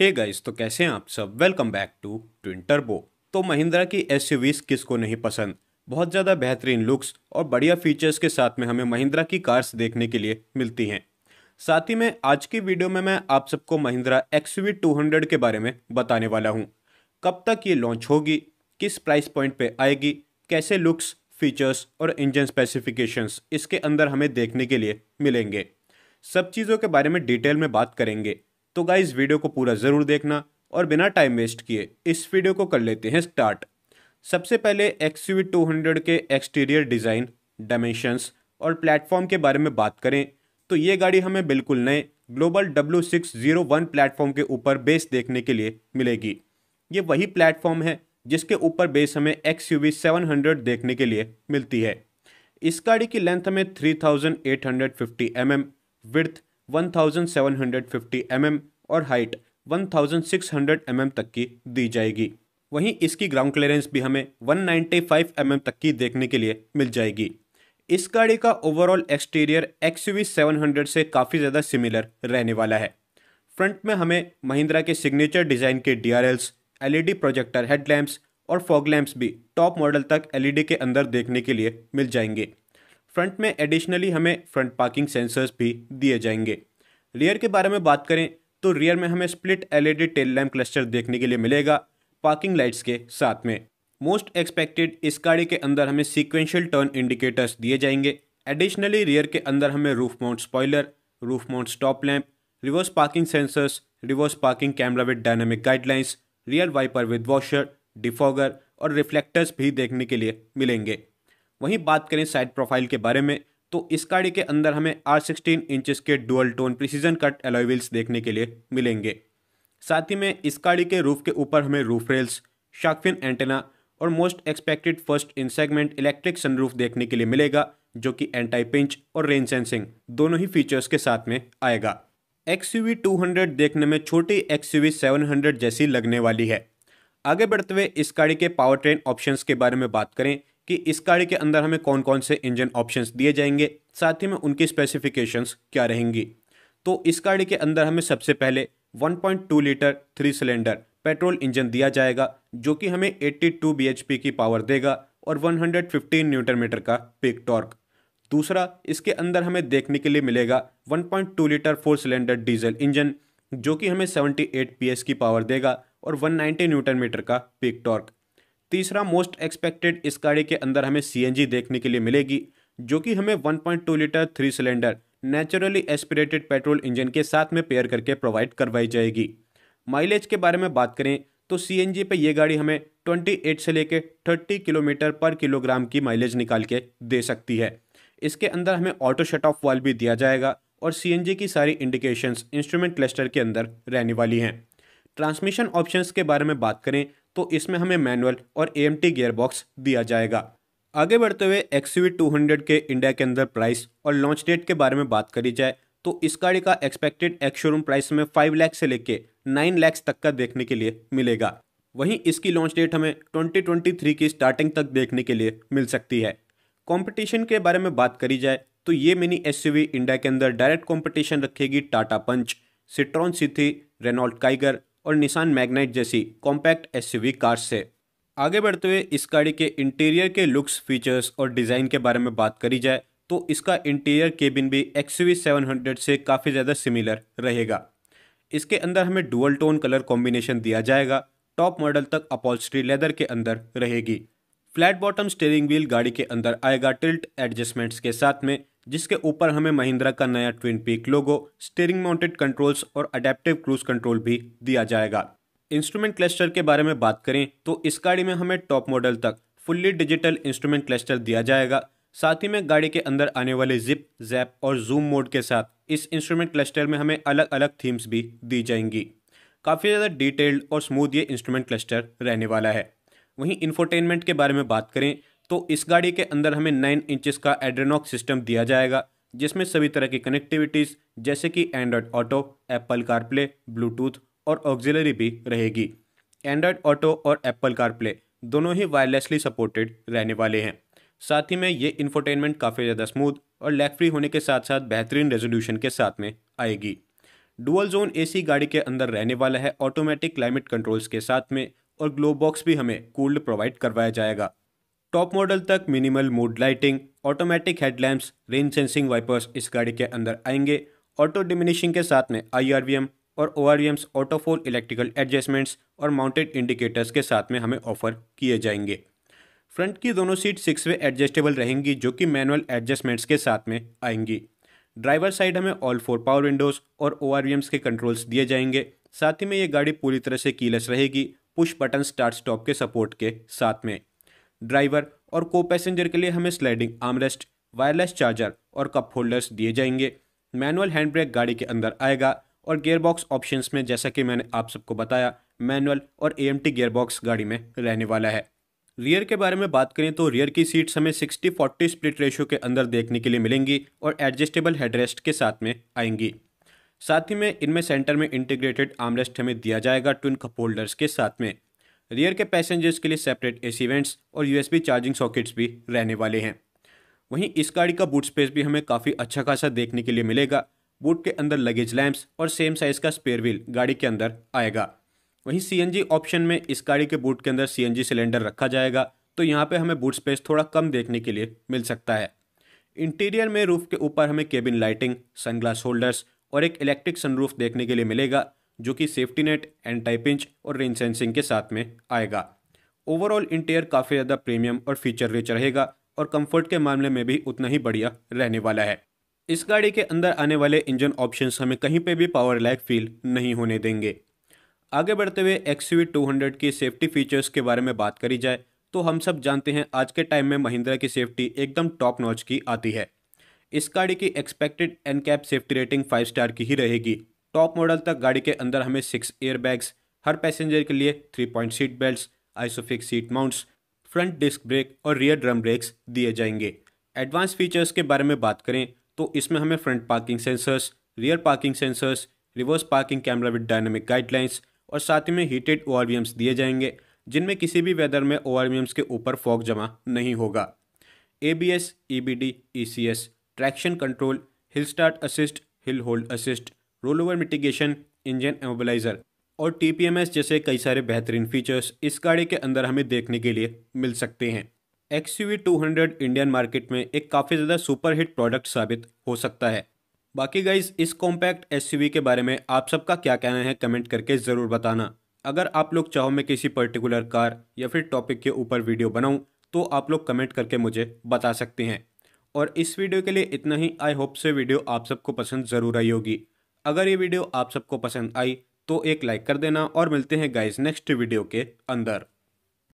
हे hey guys तो कैसे हैं आप सब वेलकम बैक टू ट्विंटर बो तो महिंद्रा की एस किसको नहीं पसंद बहुत ज़्यादा बेहतरीन लुक्स और बढ़िया फीचर्स के साथ में हमें महिंद्रा की कार्स देखने के लिए मिलती हैं साथ ही में आज की वीडियो में मैं आप सबको महिंद्रा एक्स वी के बारे में बताने वाला हूँ कब तक ये लॉन्च होगी किस प्राइस पॉइंट पर आएगी कैसे लुक्स फीचर्स और इंजन स्पेसिफिकेशंस इसके अंदर हमें देखने के लिए मिलेंगे सब चीज़ों के बारे में डिटेल में बात करेंगे तो गाइज वीडियो को पूरा ज़रूर देखना और बिना टाइम वेस्ट किए इस वीडियो को कर लेते हैं स्टार्ट सबसे पहले एक्स यू टू हंड्रेड के एक्सटीरियर डिज़ाइन डायमेंशंस और प्लेटफॉर्म के बारे में बात करें तो ये गाड़ी हमें बिल्कुल नए global W six zero one platform के ऊपर बेस देखने के लिए मिलेगी ये वही प्लेटफॉर्म है जिसके ऊपर बेस हमें X U V seven hundred देखने के लिए मिलती है इस गाड़ी की लेंथ हमें three thousand eight hundred fifty M M width 1750 mm और हाइट 1600 mm तक की दी जाएगी वहीं इसकी ग्राउंड क्लियरेंस भी हमें 195 mm तक की देखने के लिए मिल जाएगी इस गाड़ी का ओवरऑल एक्सटीरियर एक्स 700 से काफ़ी ज़्यादा सिमिलर रहने वाला है फ्रंट में हमें महिंद्रा के सिग्नेचर डिज़ाइन के D R Ls LED projector headlamps और फॉग लैम्प्स भी टॉप मॉडल तक एलईडी e के अंदर देखने के लिए मिल जाएंगे फ्रंट में एडिशनली हमें फ्रंट पार्किंग सेंसर्स भी दिए जाएंगे रियर के बारे में बात करें तो रियर में हमें split LED tail lamp cluster देखने के लिए मिलेगा पार्किंग लाइट्स के साथ में मोस्ट एक्सपेक्टेड इस गाड़ी के अंदर हमें सीक्वेंशियल टर्न इंडिकेटर्स दिए जाएंगे एडिशनली रियर के अंदर हमें roof mount spoiler roof mount stop lamp reverse parking sensors reverse parking camera with dynamic guidelines rear wiper with washer defogger और रिफ्लेक्टर्स भी देखने के लिए मिलेंगे वहीं बात करें साइड प्रोफाइल के बारे में तो इस गाड़ी के अंदर हमें आर सिक्सटीन इंचज के dual tone precision cut alloy wheels देखने के लिए मिलेंगे साथ ही में इस गाड़ी के रूफ के ऊपर हमें रूफ रेल्स शाकफिन एंटेना और most expected first in segment electric sunroof देखने के लिए मिलेगा जो कि एंटाई पिंच और रेन सेंसिंग दोनों ही फीचर्स के साथ में आएगा एक्स यू देखने में छोटी एक्स यू जैसी लगने वाली है आगे बढ़ते हुए इस गाड़ी के पावर ट्रेन ऑप्शन के बारे में बात करें कि इस गाड़ी के अंदर हमें कौन कौन से इंजन ऑप्शंस दिए जाएंगे साथ ही में उनकी स्पेसिफिकेशंस क्या रहेंगी तो इस गाड़ी के अंदर हमें सबसे पहले 1.2 litre three cylinder petrol engine दिया जाएगा जो कि हमें 82 bhp की पावर देगा और 115 न्यूटन मीटर का पिक टॉर्क दूसरा इसके अंदर हमें देखने के लिए मिलेगा one litre four cylinder diesel engine जो कि हमें सेवेंटी एट की पावर देगा और वन न्यूटन मीटर का पिक टॉर्क तीसरा मोस्ट एक्सपेक्टेड इस गाड़ी के अंदर हमें सीएनजी देखने के लिए मिलेगी जो कि हमें 1.2 litre three cylinder naturally aspirated petrol engine के साथ में पेयर करके प्रोवाइड करवाई जाएगी माइलेज के बारे में बात करें तो सी पे ये गाड़ी हमें 28 से लेकर 30 किलोमीटर पर किलोग्राम की माइलेज निकाल के दे सकती है इसके अंदर हमें ऑटो शट ऑफ वाल भी दिया जाएगा और सी की सारी इंडिकेशंस इंस्ट्रूमेंट क्लस्टर के अंदर रहने वाली हैं ट्रांसमिशन ऑप्शंस के बारे में बात करें तो इसमें हमें मैनुअल और ए एम गेयरबॉक्स दिया जाएगा आगे बढ़ते हुए एक्स वी टू हंड्रेड के इंडिया के अंदर प्राइस और लॉन्च डेट के बारे में बात करी जाए तो इस गाड़ी का एक्सपेक्टेड एक्स शोरूम प्राइस हमें फाइव लैख से लेके नाइन लैक्स तक का देखने के लिए मिलेगा वहीं इसकी लॉन्च डेट हमें 2023 की स्टार्टिंग तक देखने के लिए मिल सकती है कंपटीशन के बारे में बात करी जाए तो ये मिनी एस इंडिया के अंदर डायरेक्ट कॉम्पिटिशन रखेगी Tata Punch Citroen C three Renault Kiger और निशान मैग्नाइट जैसी कॉम्पैक्ट एसयूवी कार्स से आगे बढ़ते हुए इस गाड़ी के इंटीरियर के लुक्स फीचर्स और डिज़ाइन के बारे में बात करी जाए तो इसका इंटीरियर केबिन भी एक्स वी से काफ़ी ज़्यादा सिमिलर रहेगा इसके अंदर हमें डुअल टोन कलर कॉम्बिनेशन दिया जाएगा टॉप मॉडल तक अपॉल्स्ट्री लेदर के अंदर रहेगी फ्लैट बॉटम स्टेयरिंग व्हील गाड़ी के अंदर आएगा टिल्ट एडजस्टमेंट्स के साथ में जिसके ऊपर हमें महिंद्रा का नया twin peak logo steering mounted controls और अडेप्टिव क्रूज कंट्रोल भी दिया जाएगा इंस्ट्रूमेंट क्लस्टर के बारे में बात करें तो इस गाड़ी में हमें टॉप मॉडल तक फुल्ली डिजिटल इंस्ट्रूमेंट क्लस्टर दिया जाएगा साथ ही में गाड़ी के अंदर आने वाले जिप जैप और जूम मोड के साथ इस इंस्ट्रूमेंट क्लस्टर में हमें अलग अलग थीम्स भी दी जाएंगी काफ़ी ज़्यादा डिटेल्ड और स्मूथ ये इंस्ट्रूमेंट क्लस्टर रहने वाला है वहीं इन्फोटेनमेंट के बारे में बात करें तो इस गाड़ी के अंदर हमें नाइन इंचेस का एड्रेनॉक सिस्टम दिया जाएगा जिसमें सभी तरह की कनेक्टिविटीज़ जैसे कि Android Auto Apple CarPlay Bluetooth और ऑक्जिलरी भी रहेगी एंड्रॉयड ऑटो और एप्पल कारप्ले दोनों ही वायरलेसली सपोर्टेड रहने वाले हैं साथ ही में ये इन्फोटेनमेंट काफ़ी ज़्यादा स्मूथ और लैग फ्री होने के साथ साथ बेहतरीन रेजोल्यूशन के साथ में आएगी डुअल जोन एसी गाड़ी के अंदर रहने वाला है ऑटोमेटिक क्लाइमेट कंट्रोल्स के साथ में और ग्लो बॉक्स भी हमें कूल्ड प्रोवाइड करवाया जाएगा टॉप मॉडल तक minimal mood lighting automatic headlamps rain sensing wipers इस गाड़ी के अंदर आएंगे ऑटो डिमिनिशिंग के साथ में आई और O R auto fold electrical adjustments और माउंटेड इंडिकेटर्स के साथ में हमें ऑफर किए जाएंगे फ्रंट की दोनों सीट सिक्स वे एडजस्टेबल रहेंगी जो कि मैनुअल एडजस्टमेंट्स के साथ में आएंगी ड्राइवर साइड हमें ऑल फोर पावर विंडोज़ और ओ के कंट्रोल्स दिए जाएंगे साथ ही में ये गाड़ी पूरी तरह से कीलेस रहेगी पुश बटन स्टार्ट स्टॉप के सपोर्ट के साथ में ड्राइवर और को पैसेंजर के लिए हमें स्लाइडिंग आर्मरेस्ट वायरलेस चार्जर और कप होल्डर्स दिए जाएंगे मैनुअल हैंड ब्रेक गाड़ी के अंदर आएगा और गेयरबॉक्स ऑप्शंस में जैसा कि मैंने आप सबको बताया मैनुअल और ए एम टी गेयरबॉक्स गाड़ी में रहने वाला है रियर के बारे में बात करें तो रियर की सीट्स हमें 60-40 स्प्लिट रेशियो के अंदर देखने के लिए मिलेंगी और एडजस्टेबल हेडरेस्ट के साथ में आएंगी साथ ही में इनमें सेंटर में इंटीग्रेटेड आमरेस्ट हमें दिया जाएगा ट्विन कप होल्डर्स के साथ में रियर के पैसेंजर्स के लिए सेपरेट एसी वेंट्स और यूएसबी चार्जिंग सॉकेट्स भी रहने वाले हैं वहीं इस गाड़ी का बूट स्पेस भी हमें काफ़ी अच्छा खासा देखने के लिए मिलेगा बूट के अंदर लगेज लैंप्स और सेम साइज़ का स्पेयर व्हील गाड़ी के अंदर आएगा वहीं जी ऑप्शन में इस गाड़ी के बूट के अंदर जी सिलेंडर रखा जाएगा तो यहाँ पर हमें बूट स्पेस थोड़ा कम देखने के लिए मिल सकता है इंटीरियर में रूफ के ऊपर हमें केबिन लाइटिंग सनग्लास होल्डर्स और एक इलेक्ट्रिक सनरूफ देखने के लिए मिलेगा जो कि सेफ्टी नेट एंड टाइपिंच और रेन सेंसिंग के साथ में आएगा ओवरऑल इंटीरियर काफ़ी ज़्यादा प्रीमियम और फीचर रिच रहेगा और कंफर्ट के मामले में भी उतना ही बढ़िया रहने वाला है इस गाड़ी के अंदर आने वाले इंजन ऑप्शन हमें कहीं पर भी पावर लैक फील नहीं होने देंगे आगे बढ़ते हुए एक्स वी की सेफ्टी फीचर्स के बारे में बात करी जाए तो हम सब जानते हैं आज के टाइम में महिंद्रा की सेफ्टी एकदम टॉप नॉच की आती है इस गाड़ी की expected N cap safety rating five star की ही रहेगी टॉप मॉडल तक गाड़ी के अंदर हमें सिक्स बैग्स हर पैसेंजर के लिए three point seat belt isofix seat mounts front disc brake और रियर ड्रम ब्रेक्स दिए जाएंगे एडवांस फीचर्स के बारे में बात करें तो इसमें हमें front parking sensors rear parking sensors reverse parking camera with dynamic guidelines और साथ ही में हीटेड ओ दिए जाएंगे जिनमें किसी भी वेदर में ओ के ऊपर फॉग जमा नहीं होगा A B S E B D E S C traction control hill start assist hill hold assist roll over mitigation engine immobiliser और टी जैसे कई सारे बेहतरीन फीचर्स इस गाड़ी के अंदर हमें देखने के लिए मिल सकते हैं एक्स यू इंडियन मार्केट में एक काफ़ी ज़्यादा सुपरहिट प्रोडक्ट साबित हो सकता है बाकी गाइज इस कॉम्पैक्ट एस के बारे में आप सबका क्या कहना है कमेंट करके ज़रूर बताना अगर आप लोग चाहो मैं किसी पर्टिकुलर कार या फिर टॉपिक के ऊपर वीडियो बनाऊं तो आप लोग कमेंट करके मुझे बता सकते हैं और इस वीडियो के लिए इतना ही आई होप से वीडियो आप सबको पसंद ज़रूर आई होगी अगर ये वीडियो आप सबको पसंद आई तो एक लाइक कर देना और मिलते हैं गाइज नेक्स्ट वीडियो के अंदर